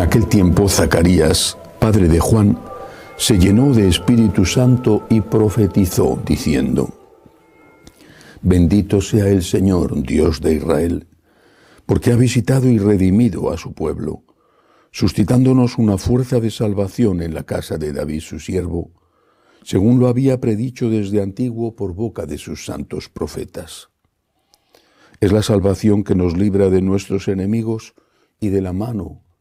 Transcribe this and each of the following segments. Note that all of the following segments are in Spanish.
En aquel tiempo Zacarías, padre de Juan, se llenó de Espíritu Santo y profetizó, diciendo, Bendito sea el Señor, Dios de Israel, porque ha visitado y redimido a su pueblo, suscitándonos una fuerza de salvación en la casa de David su siervo, según lo había predicho desde antiguo por boca de sus santos profetas. Es la salvación que nos libra de nuestros enemigos y de la mano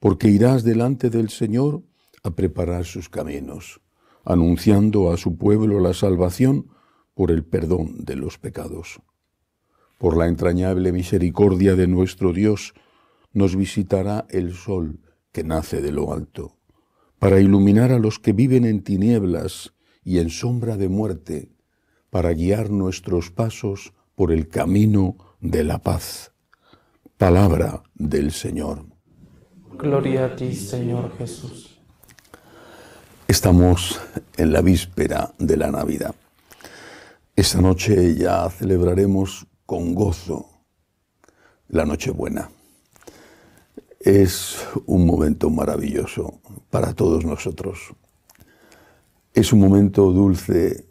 porque irás delante del Señor a preparar sus caminos, anunciando a su pueblo la salvación por el perdón de los pecados. Por la entrañable misericordia de nuestro Dios, nos visitará el sol que nace de lo alto, para iluminar a los que viven en tinieblas y en sombra de muerte, para guiar nuestros pasos por el camino de la paz. Palabra del Señor. Gloria a ti, Señor Jesús. Estamos en la víspera de la Navidad. Esta noche ya celebraremos con gozo la Nochebuena. Es un momento maravilloso para todos nosotros. Es un momento dulce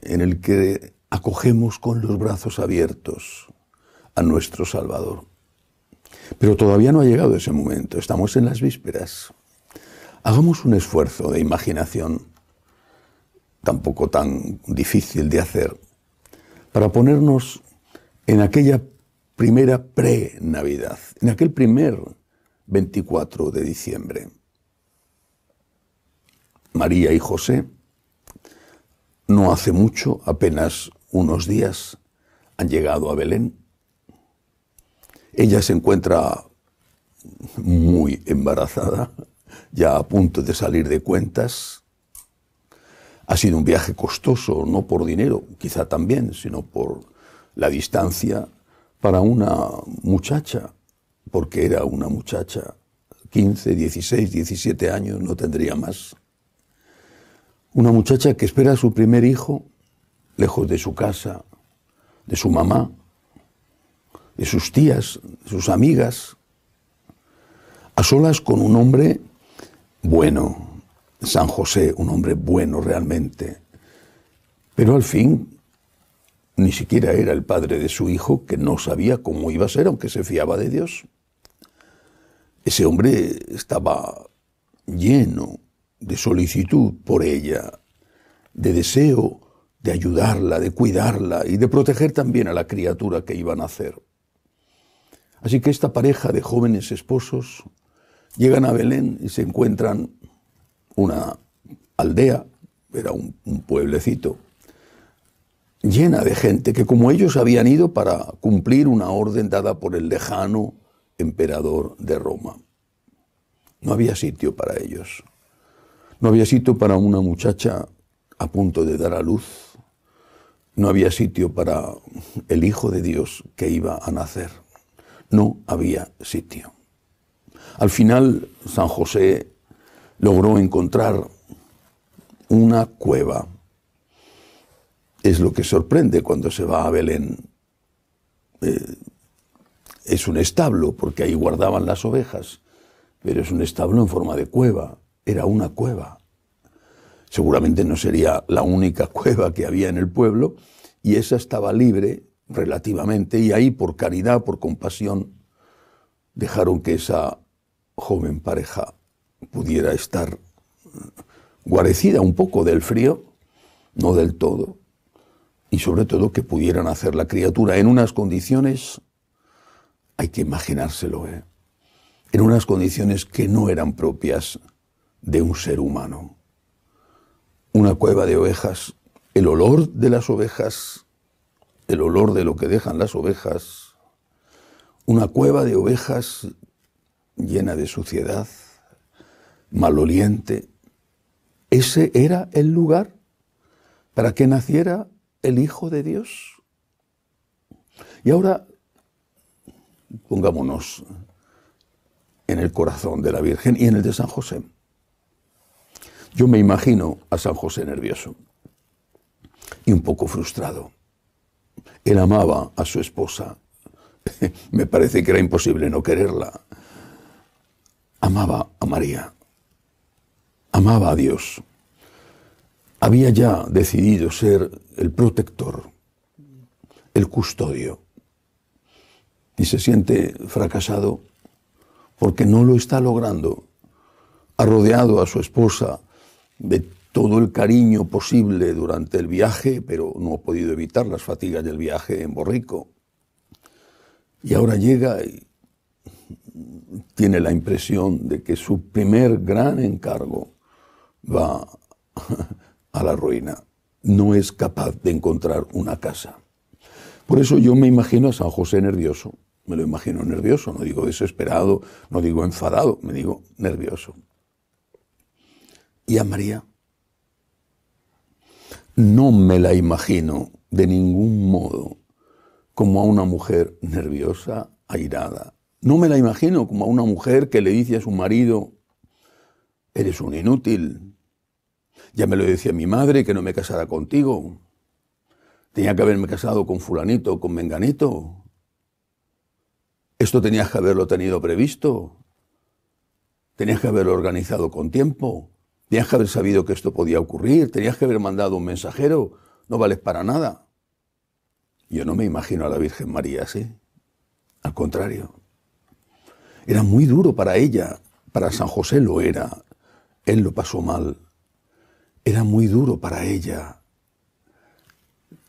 en el que acogemos con los brazos abiertos a nuestro Salvador. Pero todavía no ha llegado ese momento, estamos en las vísperas. Hagamos un esfuerzo de imaginación, tampoco tan difícil de hacer, para ponernos en aquella primera pre-Navidad, en aquel primer 24 de diciembre. María y José, no hace mucho, apenas unos días, han llegado a Belén ella se encuentra muy embarazada, ya a punto de salir de cuentas. Ha sido un viaje costoso, no por dinero, quizá también, sino por la distancia para una muchacha, porque era una muchacha, 15, 16, 17 años, no tendría más. Una muchacha que espera a su primer hijo lejos de su casa, de su mamá, de sus tías, de sus amigas, a solas con un hombre bueno, San José, un hombre bueno realmente. Pero al fin ni siquiera era el padre de su hijo, que no sabía cómo iba a ser, aunque se fiaba de Dios. Ese hombre estaba lleno de solicitud por ella, de deseo de ayudarla, de cuidarla y de proteger también a la criatura que iba a nacer. Así que esta pareja de jóvenes esposos llegan a Belén y se encuentran una aldea, era un, un pueblecito, llena de gente que como ellos habían ido para cumplir una orden dada por el lejano emperador de Roma. No había sitio para ellos. No había sitio para una muchacha a punto de dar a luz. No había sitio para el Hijo de Dios que iba a nacer. No había sitio. Al final, San José logró encontrar una cueva. Es lo que sorprende cuando se va a Belén. Eh, es un establo, porque ahí guardaban las ovejas, pero es un establo en forma de cueva. Era una cueva. Seguramente no sería la única cueva que había en el pueblo, y esa estaba libre relativamente, y ahí por caridad, por compasión, dejaron que esa joven pareja pudiera estar guarecida un poco del frío, no del todo, y sobre todo que pudieran hacer la criatura en unas condiciones, hay que imaginárselo, ¿eh? en unas condiciones que no eran propias de un ser humano. Una cueva de ovejas, el olor de las ovejas el olor de lo que dejan las ovejas, una cueva de ovejas llena de suciedad, maloliente. Ese era el lugar para que naciera el Hijo de Dios. Y ahora pongámonos en el corazón de la Virgen y en el de San José. Yo me imagino a San José nervioso y un poco frustrado él amaba a su esposa. Me parece que era imposible no quererla. Amaba a María. Amaba a Dios. Había ya decidido ser el protector, el custodio. Y se siente fracasado porque no lo está logrando. Ha rodeado a su esposa de todo el cariño posible durante el viaje, pero no ha podido evitar las fatigas del viaje en Borrico. Y ahora llega y tiene la impresión de que su primer gran encargo va a la ruina. No es capaz de encontrar una casa. Por eso yo me imagino a San José nervioso. Me lo imagino nervioso, no digo desesperado, no digo enfadado, me digo nervioso. Y a María no me la imagino de ningún modo como a una mujer nerviosa, airada. No me la imagino como a una mujer que le dice a su marido, eres un inútil. Ya me lo decía mi madre que no me casara contigo. Tenía que haberme casado con fulanito, con menganito. Esto tenías que haberlo tenido previsto. Tenías que haberlo organizado con tiempo. Tenías que haber sabido que esto podía ocurrir, tenías que haber mandado un mensajero, no vales para nada. Yo no me imagino a la Virgen María así, al contrario. Era muy duro para ella, para San José lo era, él lo pasó mal. Era muy duro para ella.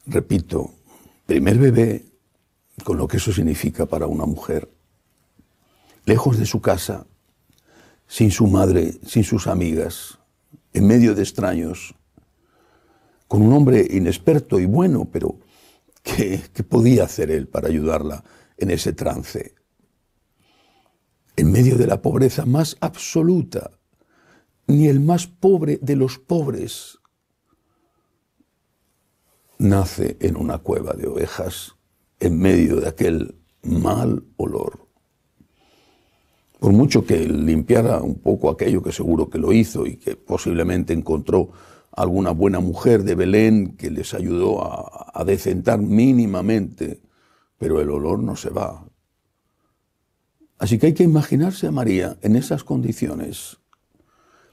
Repito, primer bebé, con lo que eso significa para una mujer, lejos de su casa, sin su madre, sin sus amigas, en medio de extraños, con un hombre inexperto y bueno, pero ¿qué, ¿qué, podía hacer él para ayudarla en ese trance? En medio de la pobreza más absoluta, ni el más pobre de los pobres nace en una cueva de ovejas en medio de aquel mal olor por mucho que limpiara un poco aquello que seguro que lo hizo y que posiblemente encontró alguna buena mujer de Belén que les ayudó a, decentar mínimamente, pero el olor no se va. Así que hay que imaginarse a María en esas condiciones,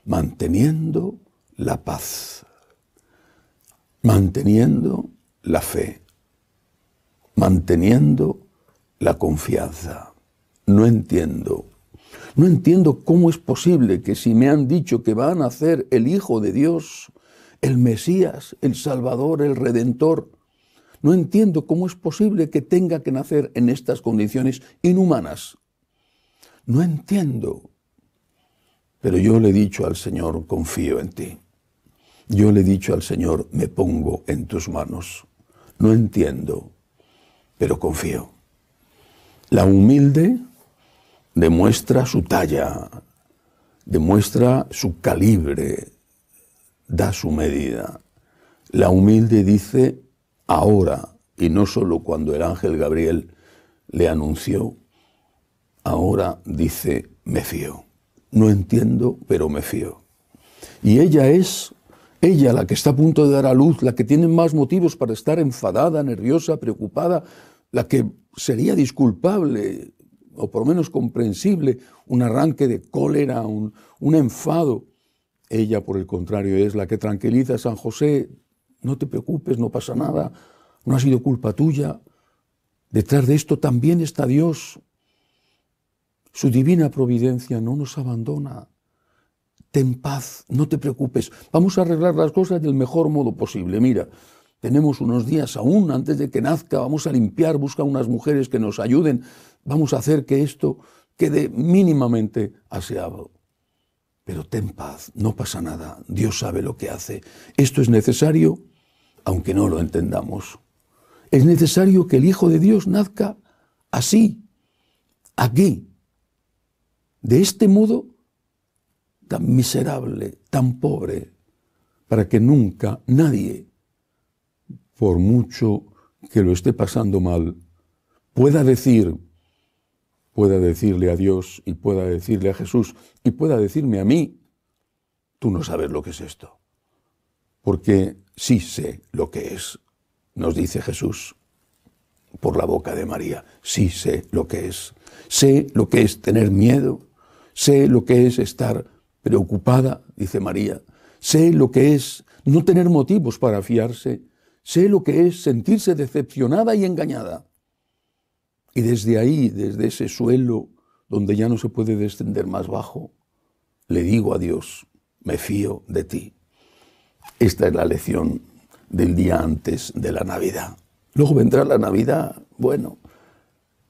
manteniendo la paz, manteniendo la fe, manteniendo la confianza. No entiendo no entiendo cómo es posible que si me han dicho que va a nacer el Hijo de Dios, el Mesías, el Salvador, el Redentor, no entiendo cómo es posible que tenga que nacer en estas condiciones inhumanas. No entiendo. Pero yo le he dicho al Señor, confío en ti. Yo le he dicho al Señor, me pongo en tus manos. No entiendo, pero confío. La humilde demuestra su talla, demuestra su calibre, da su medida. La humilde dice ahora, y no solo cuando el ángel Gabriel le anunció, ahora dice, me fío. No entiendo, pero me fío. Y ella es, ella la que está a punto de dar a luz, la que tiene más motivos para estar enfadada, nerviosa, preocupada, la que sería disculpable o por lo menos comprensible, un arranque de cólera, un, un enfado. Ella, por el contrario, es la que tranquiliza a San José, no te preocupes, no pasa nada, no ha sido culpa tuya. Detrás de esto también está Dios. Su divina providencia no nos abandona. Ten paz, no te preocupes. Vamos a arreglar las cosas del mejor modo posible. Mira, tenemos unos días aún antes de que nazca, vamos a limpiar, busca unas mujeres que nos ayuden, vamos a hacer que esto quede mínimamente aseado. Pero ten paz, no pasa nada, Dios sabe lo que hace. Esto es necesario, aunque no lo entendamos. Es necesario que el Hijo de Dios nazca así, aquí. De este modo tan miserable, tan pobre, para que nunca nadie por mucho que lo esté pasando mal, pueda decir, pueda decirle a Dios y pueda decirle a Jesús y pueda decirme a mí, tú no sabes lo que es esto, porque sí sé lo que es, nos dice Jesús por la boca de María, sí sé lo que es, sé lo que es tener miedo, sé lo que es estar preocupada, dice María, sé lo que es no tener motivos para fiarse, Sé lo que es sentirse decepcionada y engañada. Y desde ahí, desde ese suelo donde ya no se puede descender más bajo, le digo a Dios, me fío de ti. Esta es la lección del día antes de la Navidad. Luego vendrá la Navidad, bueno,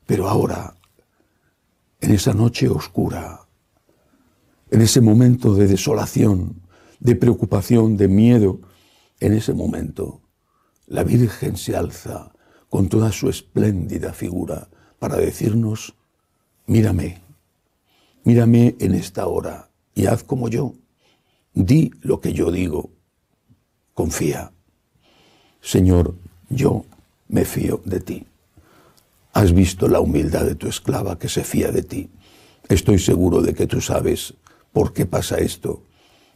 pero ahora, en esa noche oscura, en ese momento de desolación, de preocupación, de miedo, en ese momento la Virgen se alza con toda su espléndida figura para decirnos, mírame, mírame en esta hora y haz como yo, di lo que yo digo, confía. Señor, yo me fío de ti. Has visto la humildad de tu esclava que se fía de ti. Estoy seguro de que tú sabes por qué pasa esto.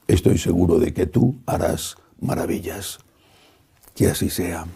Estoy seguro de que tú harás maravillas. Que así sea.